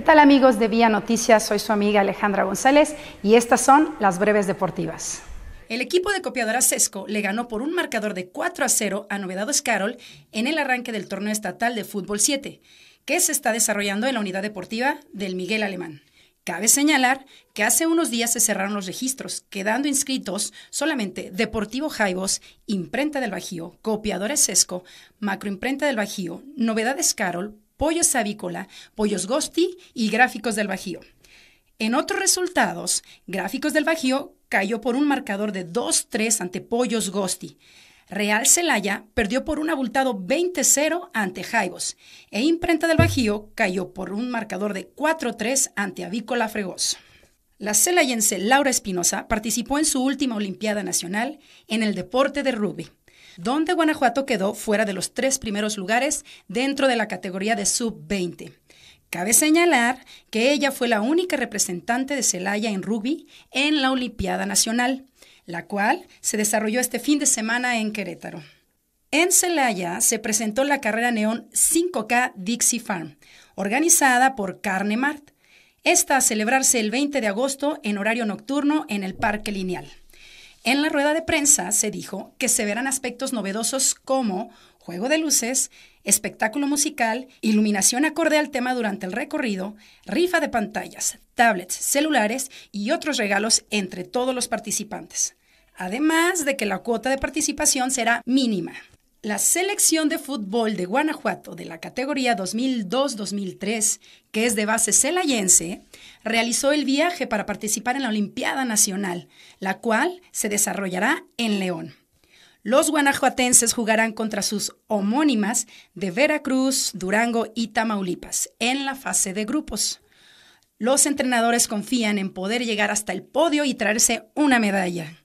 ¿Qué tal amigos de Vía Noticias? Soy su amiga Alejandra González y estas son las breves deportivas. El equipo de copiadora Sesco le ganó por un marcador de 4 a 0 a Novedados Carol en el arranque del torneo estatal de fútbol 7, que se está desarrollando en la unidad deportiva del Miguel Alemán. Cabe señalar que hace unos días se cerraron los registros, quedando inscritos solamente Deportivo Jaibos, Imprenta del Bajío, Copiadores Sesco, Macroimprenta del Bajío, Novedades Carol, Pollos Avícola, Pollos Gosti y Gráficos del Bajío. En otros resultados, Gráficos del Bajío cayó por un marcador de 2-3 ante Pollos Gosti. Real Celaya perdió por un abultado 20-0 ante Jaibos e Imprenta del Bajío cayó por un marcador de 4-3 ante Avícola Fregos. La celayense Laura Espinosa participó en su última Olimpiada Nacional en el deporte de rugby donde Guanajuato quedó fuera de los tres primeros lugares dentro de la categoría de sub-20. Cabe señalar que ella fue la única representante de Celaya en rugby en la Olimpiada Nacional, la cual se desarrolló este fin de semana en Querétaro. En Celaya se presentó la carrera neón 5K Dixie Farm, organizada por Carne Mart. Esta a celebrarse el 20 de agosto en horario nocturno en el Parque Lineal. En la rueda de prensa se dijo que se verán aspectos novedosos como juego de luces, espectáculo musical, iluminación acorde al tema durante el recorrido, rifa de pantallas, tablets, celulares y otros regalos entre todos los participantes. Además de que la cuota de participación será mínima. La selección de fútbol de Guanajuato de la categoría 2002-2003, que es de base celayense, realizó el viaje para participar en la Olimpiada Nacional, la cual se desarrollará en León. Los guanajuatenses jugarán contra sus homónimas de Veracruz, Durango y Tamaulipas en la fase de grupos. Los entrenadores confían en poder llegar hasta el podio y traerse una medalla.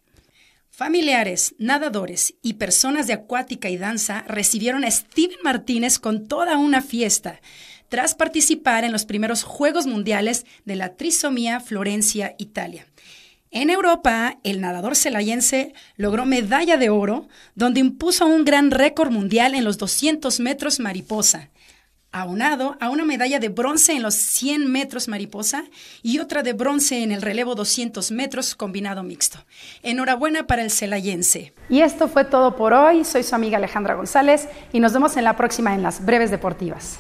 Familiares, nadadores y personas de acuática y danza recibieron a Steven Martínez con toda una fiesta, tras participar en los primeros Juegos Mundiales de la Trisomía Florencia, Italia. En Europa, el nadador celayense logró medalla de oro, donde impuso un gran récord mundial en los 200 metros mariposa aunado a una medalla de bronce en los 100 metros mariposa y otra de bronce en el relevo 200 metros combinado mixto. Enhorabuena para el celayense. Y esto fue todo por hoy. Soy su amiga Alejandra González y nos vemos en la próxima en las breves deportivas.